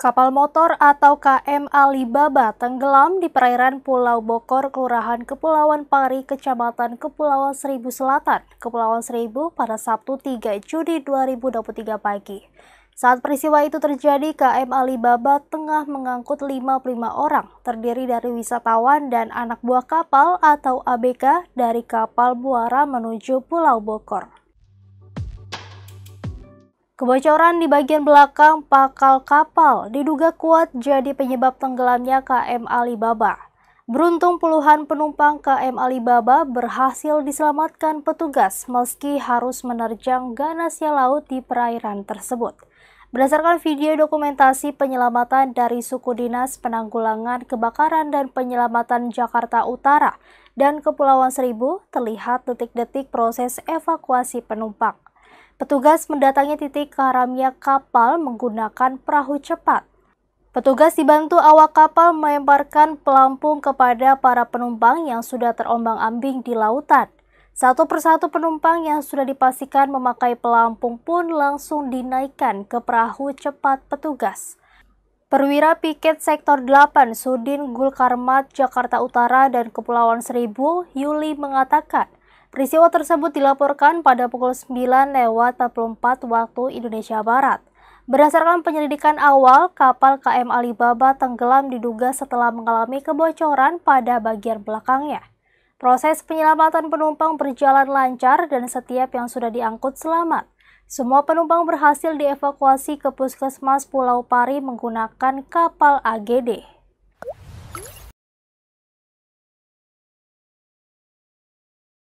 Kapal motor atau KM Alibaba tenggelam di perairan Pulau Bokor, Kelurahan Kepulauan Pari, Kecamatan Kepulauan Seribu Selatan, Kepulauan Seribu pada Sabtu 3 Juni 2023 pagi. Saat peristiwa itu terjadi, KM Alibaba tengah mengangkut 55 orang, terdiri dari wisatawan dan anak buah kapal atau ABK dari kapal Muara menuju Pulau Bokor. Kebocoran di bagian belakang pakal kapal diduga kuat jadi penyebab tenggelamnya KM Alibaba. Beruntung puluhan penumpang KM Alibaba berhasil diselamatkan petugas meski harus menerjang ganasnya laut di perairan tersebut. Berdasarkan video dokumentasi penyelamatan dari Suku Dinas Penanggulangan Kebakaran dan Penyelamatan Jakarta Utara dan Kepulauan Seribu, terlihat detik-detik proses evakuasi penumpang. Petugas mendatangi titik karamnya kapal menggunakan perahu cepat. Petugas dibantu awak kapal melemparkan pelampung kepada para penumpang yang sudah terombang-ambing di lautan. Satu persatu penumpang yang sudah dipastikan memakai pelampung pun langsung dinaikkan ke perahu cepat petugas. Perwira Piket Sektor 8 Sudin Gulkarmat Jakarta Utara dan Kepulauan Seribu Yuli mengatakan Peristiwa tersebut dilaporkan pada pukul 9 lewat 44 waktu Indonesia Barat. Berdasarkan penyelidikan awal, kapal KM Alibaba tenggelam diduga setelah mengalami kebocoran pada bagian belakangnya. Proses penyelamatan penumpang berjalan lancar dan setiap yang sudah diangkut selamat. Semua penumpang berhasil dievakuasi ke puskesmas Pulau Pari menggunakan kapal AGD.